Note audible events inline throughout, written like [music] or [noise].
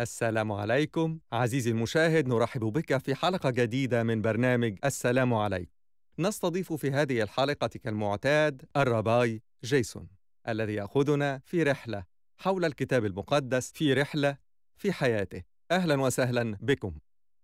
السلام عليكم عزيزي المشاهد نرحب بك في حلقة جديدة من برنامج السلام عليكم نستضيف في هذه الحلقة كالمعتاد الرباي جيسون الذي يأخذنا في رحلة حول الكتاب المقدس في رحلة في حياته أهلا وسهلا بكم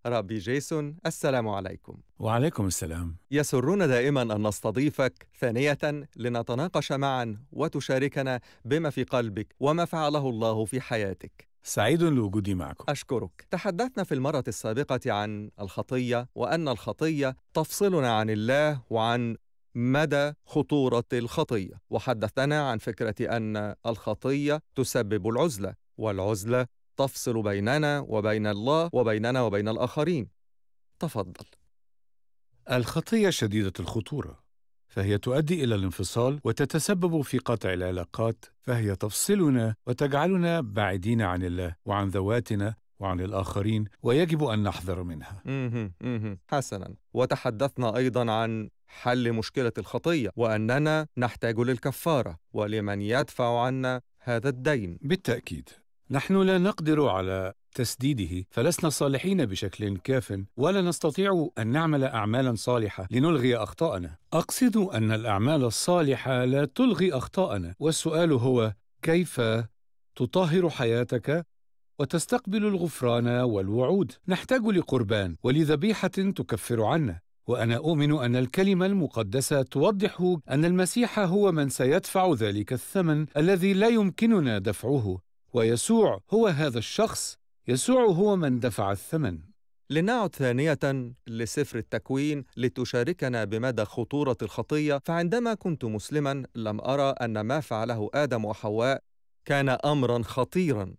ربي جيسون السلام عليكم وعليكم السلام يسرنا دائما أن نستضيفك ثانية لنتناقش معا وتشاركنا بما في قلبك وما فعله الله في حياتك سعيد لوجودي معكم أشكرك تحدثنا في المرة السابقة عن الخطية وأن الخطية تفصلنا عن الله وعن مدى خطورة الخطية وحدثنا عن فكرة أن الخطية تسبب العزلة والعزلة تفصل بيننا وبين الله وبيننا وبين الآخرين تفضل الخطية شديدة الخطورة فهي تؤدي الى الانفصال وتتسبب في قطع العلاقات فهي تفصلنا وتجعلنا بعيدين عن الله وعن ذواتنا وعن الآخرين ويجب أن نحذر منها حسنا وتحدثنا أيضا عن حل مشكلة الخطية وأننا نحتاج للكفارة ولمن يدفع عنا هذا الدين بالتأكيد نحن لا نقدر على تسديده فلسنا صالحين بشكل كاف ولا نستطيع أن نعمل أعمالا صالحة لنلغي أخطاءنا أقصد أن الأعمال الصالحة لا تلغي أخطاءنا والسؤال هو كيف تطهر حياتك وتستقبل الغفران والوعود نحتاج لقربان ولذبيحة تكفر عنا وانا اؤمن ان الكلمه المقدسه توضح ان المسيح هو من سيدفع ذلك الثمن الذي لا يمكننا دفعه ويسوع هو هذا الشخص يسوع هو من دفع الثمن لنعد ثانية لسفر التكوين لتشاركنا بمدى خطورة الخطية فعندما كنت مسلما لم أرى أن ما فعله آدم وحواء كان أمرا خطيرا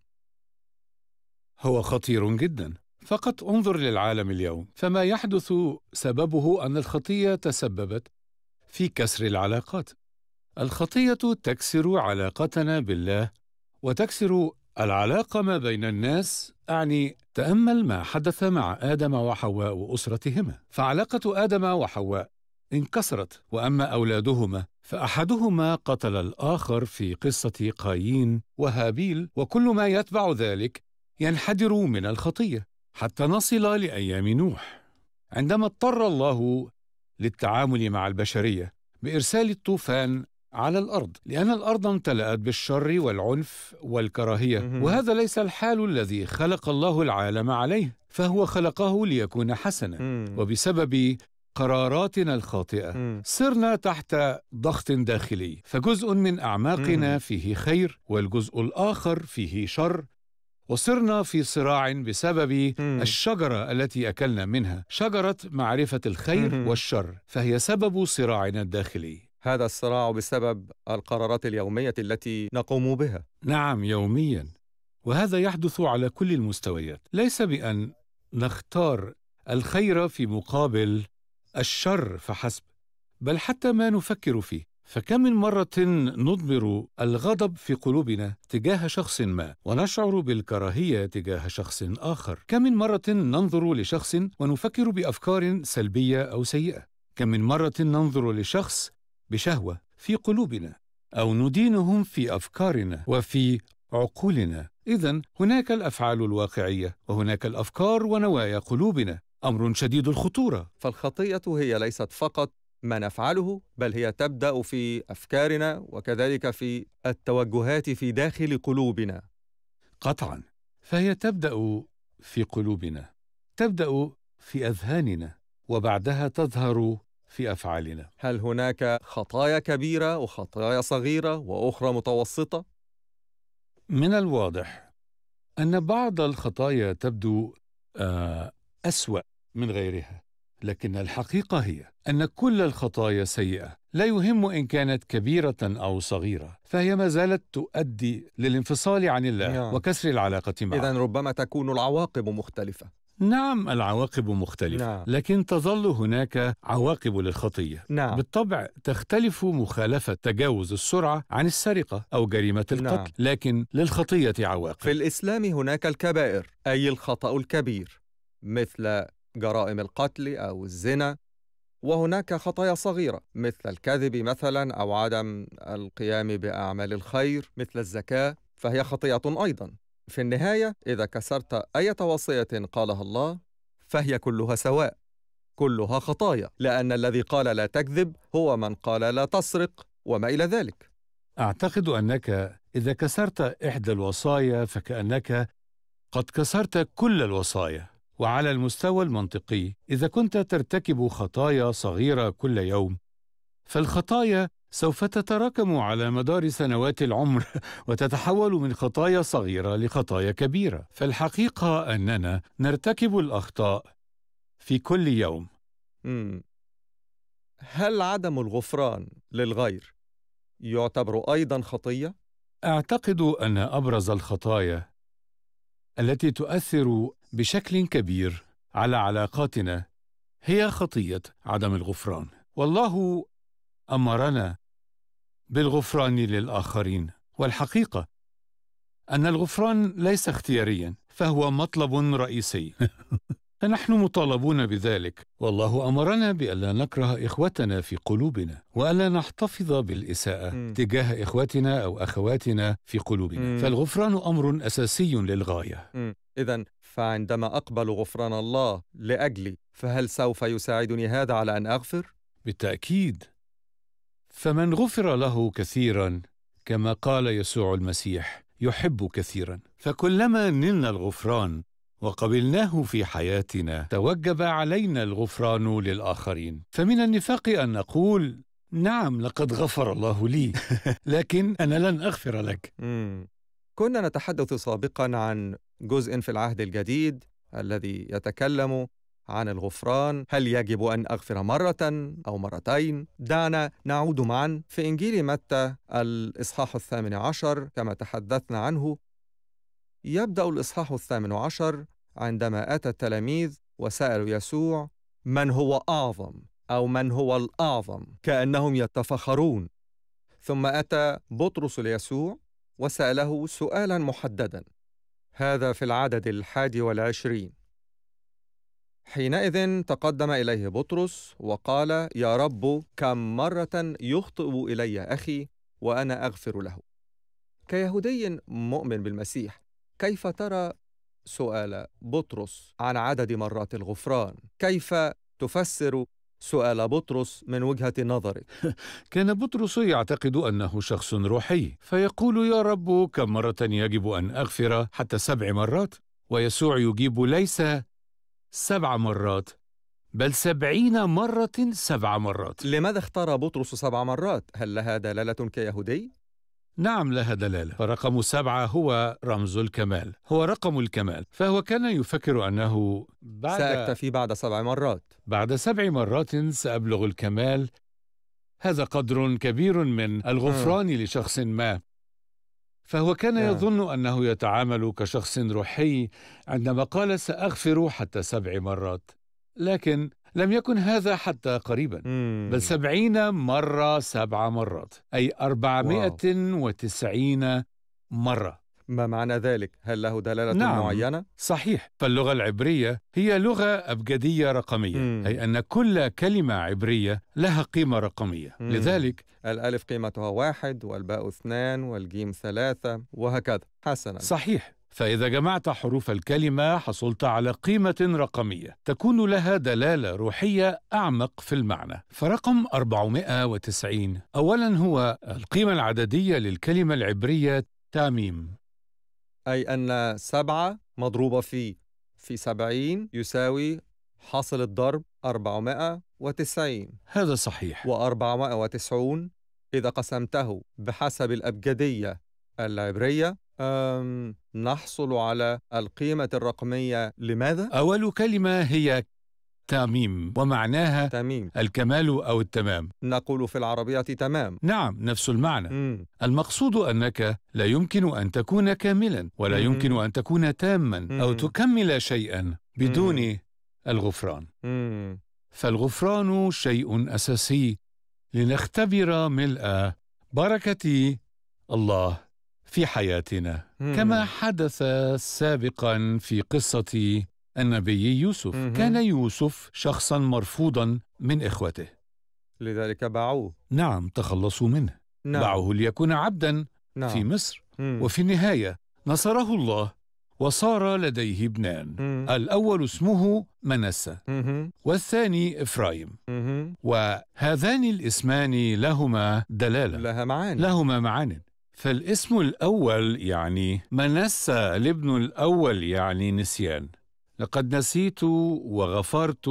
هو خطير جدا فقط انظر للعالم اليوم فما يحدث سببه أن الخطية تسببت في كسر العلاقات الخطية تكسر علاقتنا بالله وتكسر العلاقة ما بين الناس أعني تأمل ما حدث مع آدم وحواء وأسرتهما فعلاقة آدم وحواء انكسرت وأما أولادهما فأحدهما قتل الآخر في قصة قايين وهابيل وكل ما يتبع ذلك ينحدر من الخطية حتى نصل لأيام نوح عندما اضطر الله للتعامل مع البشرية بإرسال الطوفان على الارض لان الارض امتلأت بالشر والعنف والكراهيه وهذا ليس الحال الذي خلق الله العالم عليه فهو خلقه ليكون حسنا وبسبب قراراتنا الخاطئه صرنا تحت ضغط داخلي فجزء من اعماقنا فيه خير والجزء الاخر فيه شر وصرنا في صراع بسبب الشجرة التي أكلنا منها شجرة معرفة الخير والشر فهي سبب صراعنا الداخلي هذا الصراع بسبب القرارات اليومية التي نقوم بها. نعم يوميا، وهذا يحدث على كل المستويات، ليس بأن نختار الخير في مقابل الشر فحسب، بل حتى ما نفكر فيه. فكم من مرة نضمر الغضب في قلوبنا تجاه شخص ما ونشعر بالكراهية تجاه شخص آخر؟ كم من مرة ننظر لشخص ونفكر بأفكار سلبية أو سيئة؟ كم من مرة ننظر لشخص بشهوه في قلوبنا او ندينهم في افكارنا وفي عقولنا اذا هناك الافعال الواقعيه وهناك الافكار ونوايا قلوبنا امر شديد الخطوره فالخطيه هي ليست فقط ما نفعله بل هي تبدا في افكارنا وكذلك في التوجهات في داخل قلوبنا قطعا فهي تبدا في قلوبنا تبدا في اذهاننا وبعدها تظهر في افعالنا هل هناك خطايا كبيره وخطايا صغيره واخرى متوسطه من الواضح ان بعض الخطايا تبدو آه، اسوا من غيرها لكن الحقيقه هي ان كل الخطايا سيئه لا يهم ان كانت كبيره او صغيره فهي ما زالت تؤدي للانفصال عن الله نعم. وكسر العلاقه معه اذا ربما تكون العواقب مختلفه نعم العواقب مختلفة نعم. لكن تظل هناك عواقب للخطية نعم. بالطبع تختلف مخالفة تجاوز السرعة عن السرقة أو جريمة نعم. القتل نعم. لكن للخطية عواقب في الإسلام هناك الكبائر أي الخطأ الكبير مثل جرائم القتل أو الزنا وهناك خطايا صغيرة مثل الكذب مثلا أو عدم القيام بأعمال الخير مثل الزكاة فهي خطية أيضا في النهاية إذا كسرت أي وصية قالها الله فهي كلها سواء كلها خطايا لأن الذي قال لا تكذب هو من قال لا تسرق وما إلى ذلك أعتقد أنك إذا كسرت إحدى الوصايا فكأنك قد كسرت كل الوصايا وعلى المستوى المنطقي إذا كنت ترتكب خطايا صغيرة كل يوم فالخطايا سوف تتراكم على مدار سنوات العمر [laughs] وتتحول من خطايا صغيره لخطايا كبيره فالحقيقه اننا نرتكب الاخطاء في كل يوم هل عدم الغفران للغير يعتبر ايضا خطيه اعتقد ان ابرز الخطايا التي تؤثر بشكل كبير على علاقاتنا هي خطيه عدم الغفران والله امرنا بالغفران للاخرين والحقيقه ان الغفران ليس اختياريا فهو مطلب رئيسي [laughs] نحن مطالبون بذلك والله امرنا بألا نكره اخوتنا في قلوبنا والا نحتفظ بالاساءه تجاه اخوتنا او اخواتنا في قلوبنا فالغفران امر اساسي للغايه اذا فعندما اقبل غفران الله لاجلي فهل سوف يساعدني هذا على ان اغفر بالتاكيد فمن غفر له كثيرا كما قال يسوع المسيح يحب كثيرا فكلما نلنا الغفران وقبلناه في حياتنا توجب علينا الغفران للاخرين فمن النفاق ان نقول نعم لقد غفر الله لي [laughs] لكن انا لن اغفر لك كنا نتحدث سابقا عن جزء في العهد الجديد الذي يتكلم عن الغفران هل يجب أن أغفر مرة أو مرتين؟ دعنا نعود معا في إنجيل متى الإصحاح الثامن عشر كما تحدثنا عنه يبدأ الإصحاح الثامن عشر عندما أتى التلاميذ وسألوا يسوع من هو أعظم أو من هو الأعظم كأنهم يتفخرون ثم أتى بطرس ليسوع وسأله سؤالا محددا هذا في العدد الحادي والعشرين حينئذ تقدم إليه بطرس وقال يا رب كم مرة يخطئ إلي أخي وأنا أغفر له كيهودي مؤمن بالمسيح كيف ترى سؤال بطرس عن عدد مرات الغفران كيف تفسر سؤال بطرس من وجهة نظرك [laughs] كان بطرس يعتقد أنه شخص روحي فيقول يا رب كم مرة يجب أن أغفر حتى سبع مرات ويسوع يجيب ليس سبع مرات بل سبعين مرة سبع مرات لماذا اختار بطرس سبع مرات؟ هل لها دلالة كيهودي؟ نعم لها دلالة فرقم سبعة هو رمز الكمال هو رقم الكمال فهو كان يفكر أنه بعد سأكتفي بعد سبع مرات بعد سبع مرات سأبلغ الكمال هذا قدر كبير من الغفران آه. لشخص ما فهو كان نعم. يظن انه يتعامل كشخص روحي عندما قال ساغفر حتى سبع مرات لكن لم يكن هذا حتى قريبا بل سبعين مرة سبع مرات أي أربعمائة وتسعين مرة ما معنى ذلك؟ هل له دلالة نعم معينة؟ صحيح فاللغة العبرية هي لغة أبجدية رقمية مم. أي أن كل كلمة عبرية لها قيمة رقمية مم. لذلك الألف قيمتها واحد والباء اثنان والجيم ثلاثة وهكذا حسنا صحيح فإذا جمعت حروف الكلمة حصلت على قيمة رقمية تكون لها دلالة روحية أعمق في المعنى فرقم 490 أولا هو القيمة العددية للكلمة العبرية تاميم أي أن سبعة مضروبة في في سبعين يساوي حاصل الضرب 490 هذا صحيح و490 إذا قسمته بحسب الأبجدية العبرية نحصل على القيمة الرقمية لماذا؟ أول كلمة هي تاميم ومعناها تميم الكمال أو التمام نقول في العربية تمام نعم نفس المعنى مم. المقصود أنك لا يمكن أن تكون كاملا ولا مم. يمكن أن تكون تاما مم. أو تكمل شيئا بدون مم. الغفران مم. فالغفران شيء أساسي لنختبر ملء بركة الله في حياتنا مم. كما حدث سابقا في قصة النبي يوسف مم. كان يوسف شخصا مرفوضا من إخوته لذلك باعوه نعم تخلصوا منه نعم. باعوه ليكون عبدا نعم. في مصر مم. وفي النهاية نصره الله وصار لديه ابنان مم. الأول اسمه منسى والثاني إفرايم مم. وهذان الاسمان لهما دلالة لها معاني. لهما معان فالاسم الأول يعني منسى الابن الأول يعني نسيان لقد نسيت وغفرت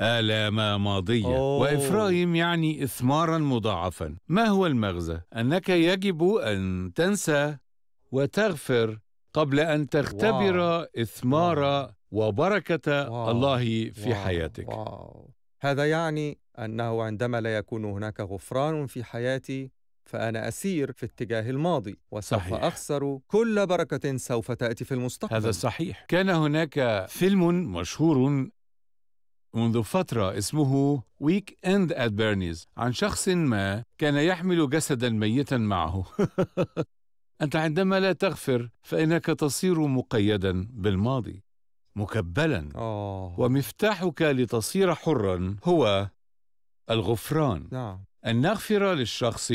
آلام ماضية أوه. وإفرايم يعني إثمارا مضاعفا ما هو المغزى؟ أنك يجب أن تنسى وتغفر قبل أن تختبر واو. إثمار واو. وبركة واو. الله في واو. حياتك واو. هذا يعني أنه عندما لا يكون هناك غفران في حياتي فأنا أسير في اتجاه الماضي وسوف صحيح. أخسر كل بركة سوف تأتي في المستقبل هذا صحيح كان هناك فيلم مشهور منذ فترة اسمه ويك اند ات بيرنيز عن شخص ما كان يحمل جسدا ميتا معه [laughs] أنت عندما لا تغفر فإنك تصير مقيدا بالماضي مكبلا أوه. ومفتاحك لتصير حرا هو الغفران نعم. أن نغفر للشخص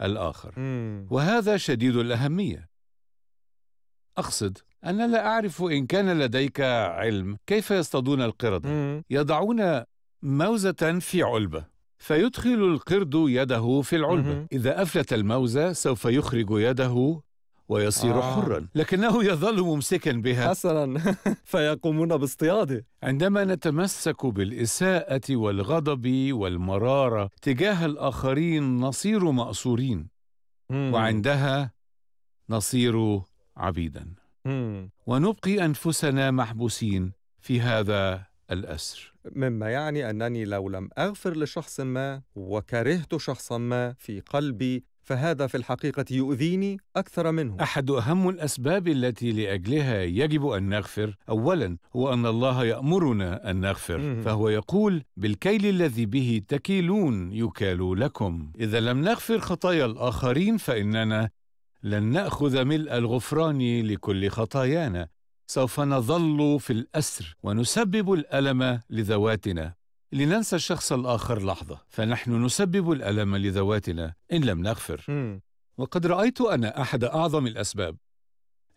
الآخر مم. وهذا شديد الأهمية أقصد انا لا أعرف إن كان لديك علم كيف يصطادون القردة مم. يضعون موزة في علبة فيدخل القرد يده في العلبة مم. إذا أفلت الموزة سوف يخرج يده ويصير آه. حرا لكنه يظل ممسكا بها حسنا [laughs] فيقومون باصطياده عندما نتمسك بالإساءة والغضب والمرارة تجاه الآخرين نصير مأسورين وعندها نصير عبيدا ونبقي أنفسنا محبوسين في هذا الأسر مما يعني أنني لو لم أغفر لشخص ما وكرهت شخصا ما في قلبي فهذا في الحقيقة يؤذيني أكثر منه. أحد أهم الأسباب التي لأجلها يجب أن نغفر، أولاً هو أن الله يأمرنا أن نغفر، فهو يقول: بالكيل الذي به تكيلون يكال لكم. إذا لم نغفر خطايا الآخرين فإننا لن نأخذ ملء الغفران لكل خطايانا. سوف نظل في الأسر ونسبب الألم لذواتنا. لننسى الشخص الآخر لحظة فنحن نسبب الألم لذواتنا إن لم نغفر م. وقد رأيت أنا أحد أعظم الأسباب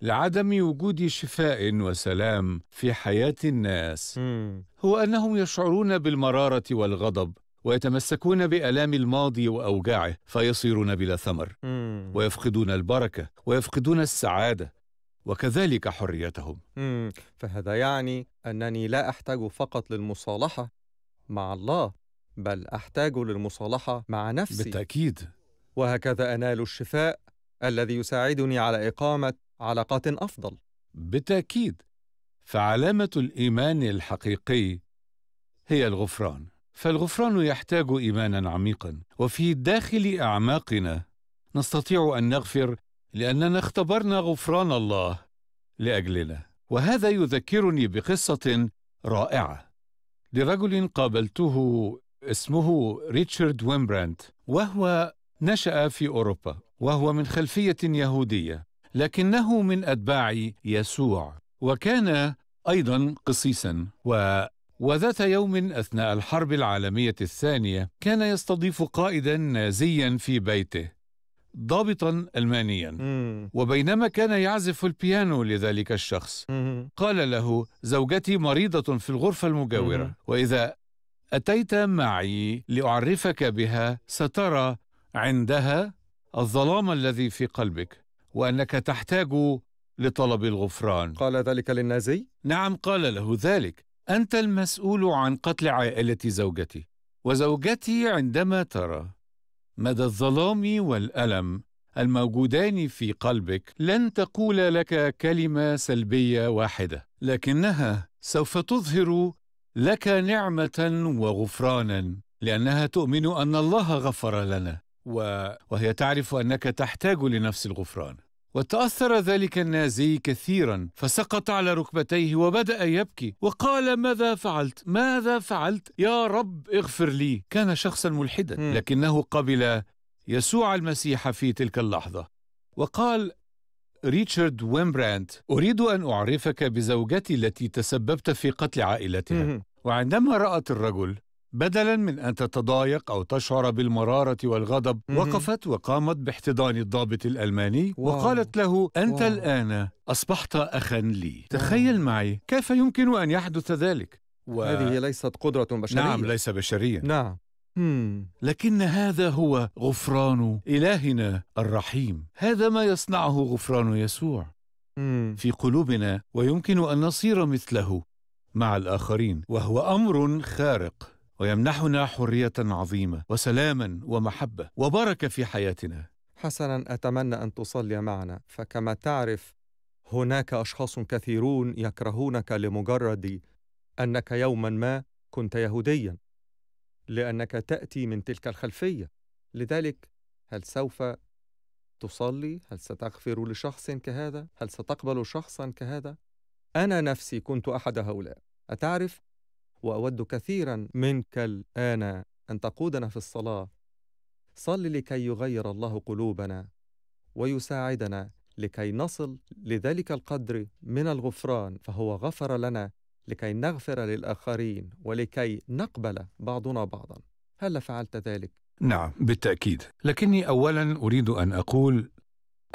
لعدم وجود شفاء وسلام في حياة الناس م. هو أنهم يشعرون بالمرارة والغضب ويتمسكون بآلام الماضي وأوجاعه فيصيرون بلا ثمر م. ويفقدون البركة ويفقدون السعادة وكذلك حريتهم مم. فهذا يعني أنني لا أحتاج فقط للمصالحة مع الله بل احتاج للمصالحه مع نفسي بالتاكيد وهكذا انال الشفاء الذي يساعدني على اقامه علاقات افضل بالتاكيد فعلامه الايمان الحقيقي هي الغفران فالغفران يحتاج ايمانا عميقا وفي داخل اعماقنا نستطيع ان نغفر لاننا اختبرنا غفران الله لاجلنا وهذا يذكرني بقصه رائعه لرجل قابلته اسمه ريتشارد ويمبراند وهو نشأ في أوروبا وهو من خلفية يهودية لكنه من أتباع يسوع وكان أيضا قصيصا و وذات يوم أثناء الحرب العالمية الثانية كان يستضيف قائدا نازيا في بيته ضابطا ألمانيا وبينما كان يعزف البيانو لذلك الشخص قال له زوجتي مريضة في الغرفة المجاورة وإذا أتيت معي لأعرفك بها سترى عندها الظلام الذي في قلبك وأنك تحتاج لطلب الغفران قال ذلك للنازي؟ نعم قال له ذلك أنت المسؤول عن قتل عائلة زوجتي وزوجتي عندما ترى مدى الظلام والألم الموجودان في قلبك لن تقول لك كلمه سلبيه واحده لكنها سوف تظهر لك نعمه وغفرانا لانها تؤمن ان الله غفر لنا وهي تعرف انك تحتاج لنفس الغفران وتاثر ذلك النازي كثيرا فسقط على ركبتيه وبدا يبكي وقال ماذا فعلت ماذا فعلت يا رب اغفر لي كان شخصا ملحدا لكنه قبل يسوع المسيح في تلك اللحظة وقال ريتشارد ويمبرانت أريد أن أعرفك بزوجتي التي تسببت في قتل عائلتها وعندما رأت الرجل بدلا من أن تتضايق أو تشعر بالمرارة والغضب وقفت وقامت باحتضان الضابط الألماني وقالت له أنت الآن أصبحت أخا لي تخيل معي كيف يمكن أن يحدث ذلك و... هذه ليست قدرة بشرية نعم ليس بشريا نعم لكن هذا هو غفران إلهنا الرحيم هذا ما يصنعه غفران يسوع في قلوبنا ويمكن أن نصير مثله مع الآخرين وهو أمر خارق ويمنحنا حرية عظيمة وسلاما ومحبة وبركة في حياتنا حسنا أتمنى أن تصلي معنا فكما تعرف هناك أشخاص كثيرون يكرهونك لمجرد أنك يوما ما كنت يهوديا لأنك تأتي من تلك الخلفية لذلك هل سوف تصلي؟ هل ستغفر لشخص كهذا؟ هل ستقبل شخصا كهذا؟ أنا نفسي كنت أحد هؤلاء أتعرف؟ وأود كثيرا منك الآن أن تقودنا في الصلاة صل لكي يغير الله قلوبنا ويساعدنا لكي نصل لذلك القدر من الغفران فهو غفر لنا لكي نغفر للآخرين ولكي نقبل بعضنا بعضا هل فعلت ذلك؟ نعم بالتأكيد لكني أولا أريد أن أقول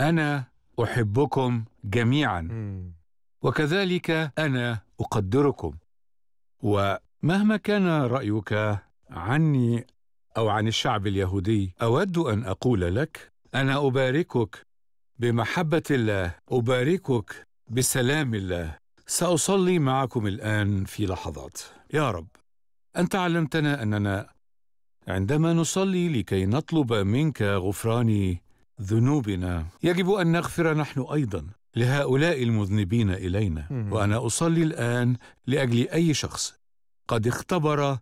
أنا أحبكم جميعا وكذلك أنا أقدركم ومهما كان رأيك عني أو عن الشعب اليهودي أود أن أقول لك أنا أباركك بمحبة الله أباركك بسلام الله سأصلي معكم الآن في لحظات يا رب أنت علمتنا أننا عندما نصلي لكي نطلب منك غفران ذنوبنا يجب أن نغفر نحن أيضا لهؤلاء المذنبين إلينا وأنا أصلي الآن لأجل أي شخص قد اختبر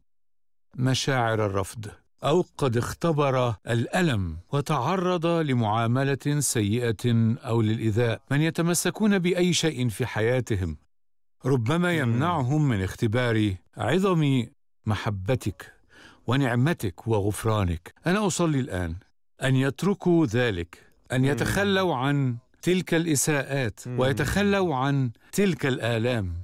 مشاعر الرفض أو قد اختبر الألم وتعرض لمعاملة سيئة أو للإيذاء من يتمسكون بأي شيء في حياتهم ربما يمنعهم من اختبار عظم محبتك ونعمتك وغفرانك انا اصلي الان ان يتركوا ذلك ان يتخلوا عن تلك الاساءات ويتخلوا عن تلك الالام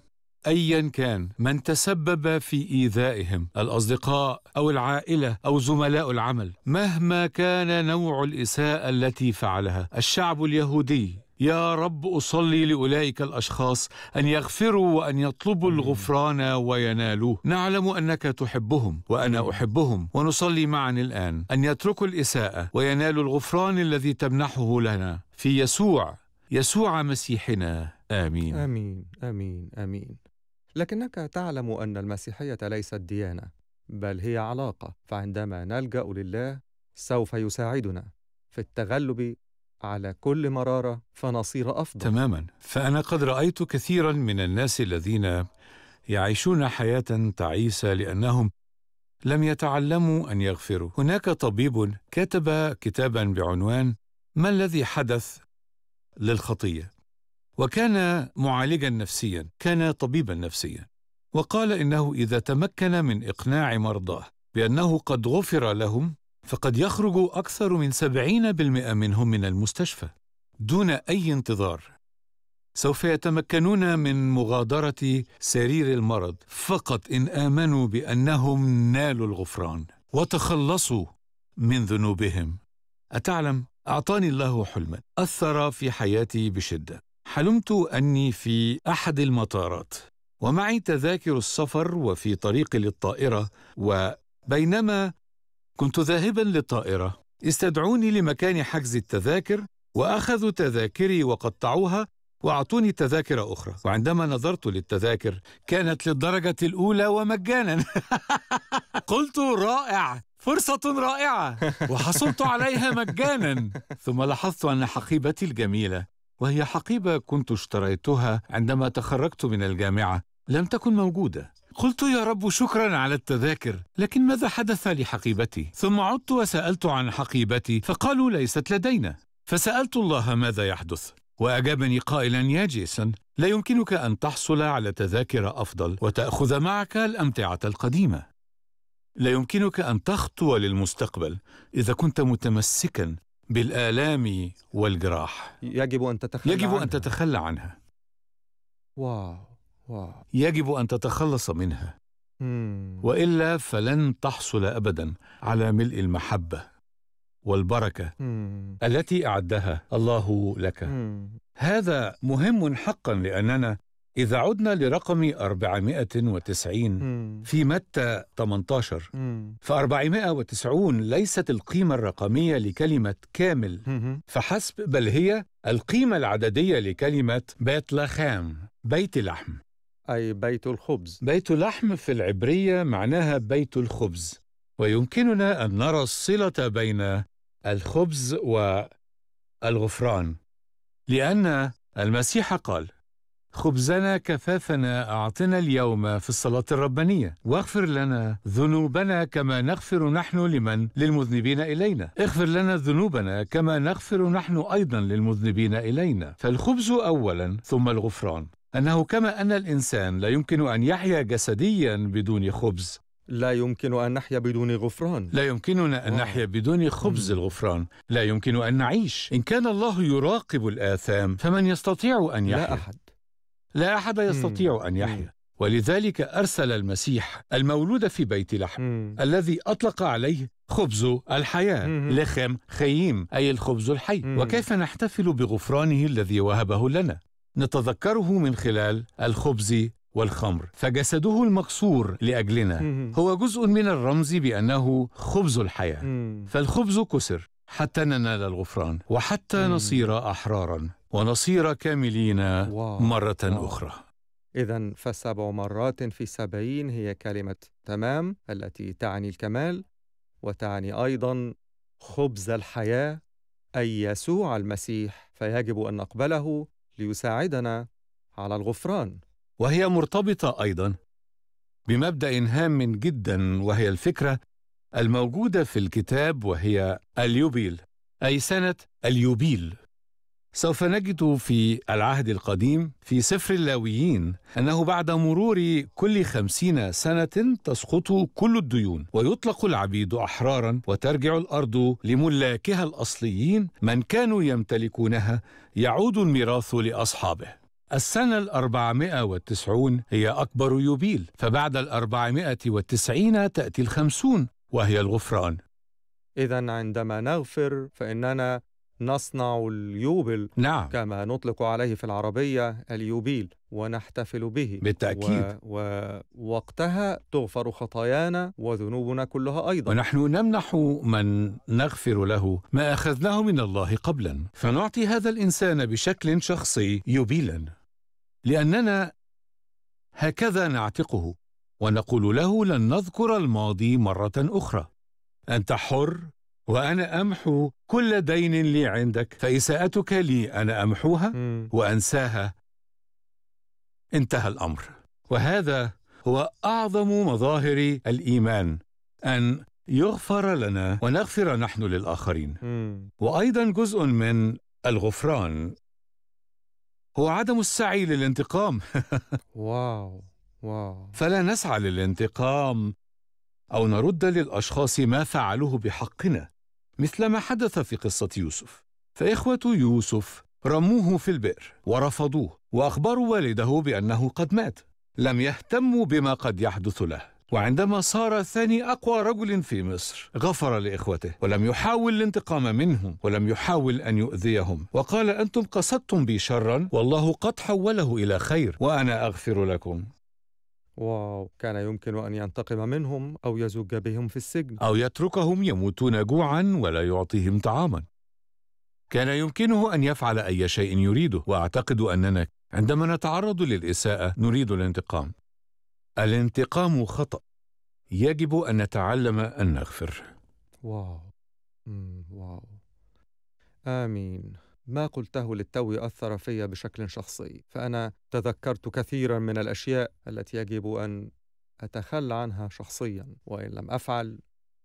ايا كان من تسبب في ايذائهم الاصدقاء او العائله او زملاء العمل مهما كان نوع الاساءه التي فعلها الشعب اليهودي يا رب أصلي لأولئك الأشخاص أن يغفروا وأن يطلبوا الغفران وينالوه نعلم أنك تحبهم وأنا أحبهم ونصلي معا الآن أن يتركوا الإساءة وينالوا الغفران الذي تمنحه لنا في يسوع يسوع مسيحنا آمين آمين آمين آمين لكنك تعلم أن المسيحية ليست ديانة بل هي علاقة فعندما نلجأ لله سوف يساعدنا في التغلب على كل مرارة فنصير أفضل تماما فأنا قد رأيت كثيرا من الناس الذين يعيشون حياة تعيسة لأنهم لم يتعلموا أن يغفروا هناك طبيب كتب كتابا بعنوان ما الذي حدث للخطية وكان معالجا نفسيا كان طبيبا نفسيا وقال إنه إذا تمكن من إقناع مرضاه بأنه قد غفر لهم فقد يخرج أكثر من 70% منهم من المستشفى دون أي انتظار سوف يتمكنون من مغادرة سرير المرض فقط إن آمنوا بأنهم نالوا الغفران وتخلصوا من ذنوبهم أتعلم أعطاني الله حلما أثر في حياتي بشدة حلمت أني في أحد المطارات ومعي تذاكر السفر وفي طريقي للطائرة وبينما كنت ذاهبا للطائرة استدعوني لمكان حجز التذاكر وأخذوا تذاكري وقطعوها وأعطوني تذاكر أخرى وعندما نظرت للتذاكر كانت للدرجة الأولى ومجانا [laughs] قلت رائع فرصة رائعة [laughs] وحصلت عليها مجانا ثم لاحظت أن حقيبتي الجميلة وهي حقيبة كنت اشتريتها عندما تخرجت من الجامعة لم تكن موجودة قلت يا رب شكرا على التذاكر لكن ماذا حدث لحقيبتي ثم عدت وسالت عن حقيبتي فقالوا ليست لدينا فسالت الله ماذا يحدث واجابني قائلا يا جيسون لا يمكنك ان تحصل على تذاكر افضل وتاخذ معك الامتعه القديمه لا يمكنك ان تخطو للمستقبل اذا كنت متمسكا بالالام والجراح يجب ان تتخلى يجب عنها. ان تتخلى عنها واو يجب أن تتخلص منها وإلا فلن تحصل أبدا على ملء المحبة والبركة التي أعدها الله لك هذا مهم حقا لأننا إذا عدنا لرقم 490 في متى 18 ف 490 ليست القيمة الرقمية لكلمة كامل فحسب بل هي القيمة العددية لكلمة بيت لخام بيت لحم أي بيت الخبز بيت لحم في العبرية معناها بيت الخبز ويمكننا أن نرى الصلة بين الخبز والغفران لأن المسيح قال خبزنا كفافنا أعطنا اليوم في الصلاة الربانية واغفر لنا ذنوبنا كما نغفر نحن لمن للمذنبين إلينا اغفر لنا ذنوبنا كما نغفر نحن أيضا للمذنبين إلينا فالخبز أولا ثم الغفران انه كما ان الانسان لا يمكن ان يحيا جسديا بدون خبز لا يمكن ان نحيا بدون غفران لا يمكننا ان نحيا بدون خبز الغفران لا يمكن ان نعيش ان كان الله يراقب الاثام فمن يستطيع ان يحيا لا احد لا احد يستطيع ان يحيا ولذلك ارسل المسيح المولود في بيت لحم مم. الذي اطلق عليه خبز الحياه مم. لخم خييم اي الخبز الحي مم. وكيف نحتفل بغفرانه الذي وهبه لنا نتذكره من خلال الخبز والخمر فجسده المكسور لاجلنا هو جزء من الرمز بانه خبز الحياه فالخبز كسر حتى ننال الغفران وحتى نصير احرارا ونصير كاملين مره اخرى إذا فسبع مرات في سبعين هي كلمة تمام التي تعني الكمال وتعني أيضا خبز الحياة أي يسوع المسيح فيجب أن نقبله ليساعدنا على الغفران وهي مرتبطه ايضا بمبدا هام جدا وهي الفكره الموجوده في الكتاب وهي اليوبيل اي سنه اليوبيل سوف نجد في العهد القديم في سفر اللاويين أنه بعد مرور كل خمسين سنة تسقط كل الديون ويطلق العبيد أحرارا وترجع الأرض لملاكها الأصليين من كانوا يمتلكونها يعود الميراث لأصحابه السنة الأربعمائة والتسعون هي أكبر يوبيل فبعد الأربعمائة والتسعين تأتي الخمسون وهي الغفران إذا عندما نغفر فإننا نصنع اليوبل نعم. كما نطلق عليه في العربية اليوبيل ونحتفل به بالتأكيد و... ووقتها تغفر خطايانا وذنوبنا كلها أيضا ونحن نمنح من نغفر له ما أخذناه من الله قبلا فنعطي هذا الإنسان بشكل شخصي يوبيلا لأننا هكذا نعتقه ونقول له لن نذكر الماضي مرة أخرى أنت حر وأنا أمحو كل دين لي عندك فإساءتك لي أنا أمحوها وأنساها انتهى الأمر وهذا هو أعظم مظاهر الإيمان أن يغفر لنا ونغفر نحن للآخرين وأيضا جزء من الغفران هو عدم السعي للانتقام [laughs] واو واو فلا نسعى للانتقام أو نرد للأشخاص ما فعلوه بحقنا مثل ما حدث في قصة يوسف فإخوة يوسف رموه في البئر ورفضوه وأخبروا والده بأنه قد مات لم يهتموا بما قد يحدث له وعندما صار ثاني أقوى رجل في مصر غفر لإخوته ولم يحاول الانتقام منهم ولم يحاول أن يؤذيهم وقال أنتم قصدتم بي شرا والله قد حوله إلى خير وأنا أغفر لكم واو كان يمكن أن ينتقم منهم أو يزج بهم في السجن أو يتركهم يموتون جوعا ولا يعطيهم طعاما كان يمكنه أن يفعل أي شيء يريده وأعتقد أننا عندما نتعرض للإساءة نريد الانتقام الانتقام خطأ يجب أن نتعلم أن نغفر واو واو آمين ما قلته للتو أثر في بشكل شخصي فأنا تذكرت كثيرا من الأشياء التي يجب أن أتخلى عنها شخصيا وإن لم أفعل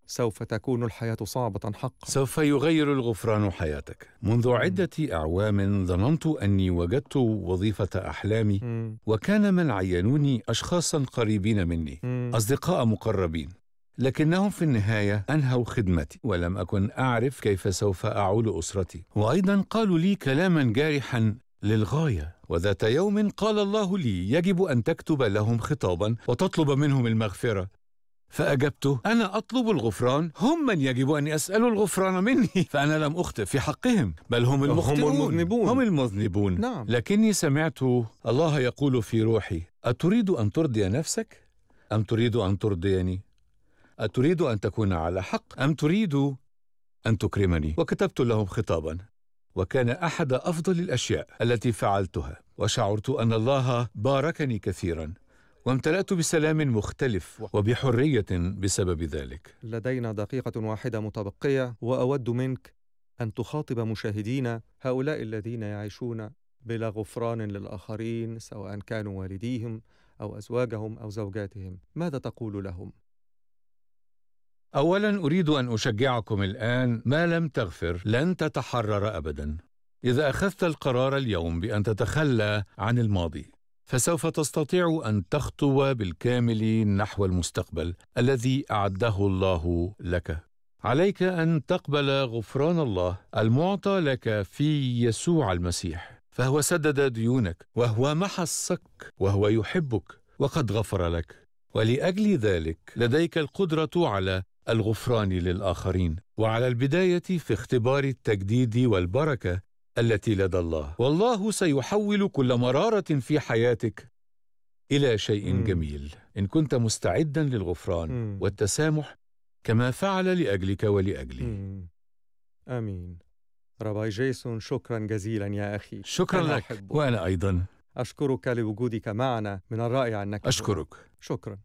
سوف تكون الحياة صعبة حقا سوف يغير الغفران حياتك منذ عدة أعوام ظننت أني وجدت وظيفة أحلامي وكان من عينوني أشخاصا قريبين مني أصدقاء مقربين لكنهم في النهاية أنهوا خدمتي ولم أكن أعرف كيف سوف أعول أسرتي وأيضا قالوا لي كلاما جارحا للغاية وذات يوم قال الله لي يجب أن تكتب لهم خطابا وتطلب منهم المغفرة فأجبته أنا أطلب الغفران هم من يجب أن يسألوا الغفران مني [laughs] فأنا لم أخطئ في حقهم بل هم المخطئون هم المذنبون هم المذنبون نعم. لكني سمعت الله يقول في روحي أتريد أن ترضي نفسك أم تريد أن ترضيني أتريد أن تكون على حق أم تريد أن تكرمني؟ وكتبت لهم خطابا وكان أحد أفضل الأشياء التي فعلتها وشعرت أن الله باركني كثيرا وامتلأت بسلام مختلف وبحرية بسبب ذلك لدينا دقيقة واحدة متبقية وأود منك أن تخاطب مشاهدينا هؤلاء الذين يعيشون بلا غفران للآخرين سواء كانوا والديهم أو أزواجهم أو زوجاتهم ماذا تقول لهم؟ اولا اريد ان اشجعكم الان ما لم تغفر لن تتحرر ابدا اذا اخذت القرار اليوم بان تتخلى عن الماضي فسوف تستطيع ان تخطو بالكامل نحو المستقبل الذي اعده الله لك عليك ان تقبل غفران الله المعطى لك في يسوع المسيح فهو سدد ديونك وهو محى الصك وهو يحبك وقد غفر لك ولاجل ذلك لديك القدره على الغفران للآخرين وعلى البداية في اختبار التجديد والبركة التي لدى الله والله سيحول كل مرارة في حياتك إلى شيء م. جميل إن كنت مستعدا للغفران م. والتسامح كما فعل لأجلك ولأجلي م. آمين رباي جيسون شكرا جزيلا يا أخي شكرا لك أحبه. وأنا أيضا أشكرك لوجودك معنا من الرائع أنك أشكرك شكرا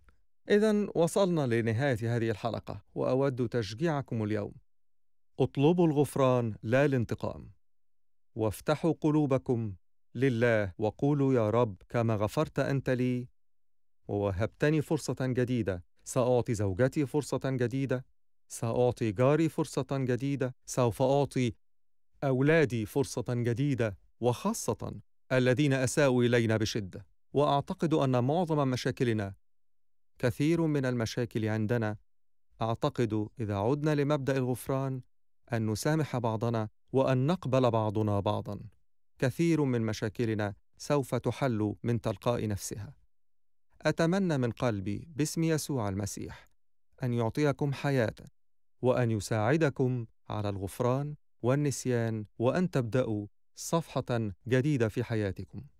إذا وصلنا لنهاية هذه الحلقة وأود تشجيعكم اليوم اطلبوا الغفران لا الانتقام وافتحوا قلوبكم لله وقولوا يا رب كما غفرت أنت لي ووهبتني فرصة جديدة سأعطي زوجتي فرصة جديدة سأعطي جاري فرصة جديدة سوف أعطي أولادي فرصة جديدة وخاصة الذين أساءوا إلينا بشدة وأعتقد أن معظم مشاكلنا كثير من المشاكل عندنا اعتقد اذا عدنا لمبدا الغفران ان نسامح بعضنا وان نقبل بعضنا بعضا كثير من مشاكلنا سوف تحل من تلقاء نفسها اتمنى من قلبي باسم يسوع المسيح ان يعطيكم حياه وان يساعدكم على الغفران والنسيان وان تبداوا صفحه جديده في حياتكم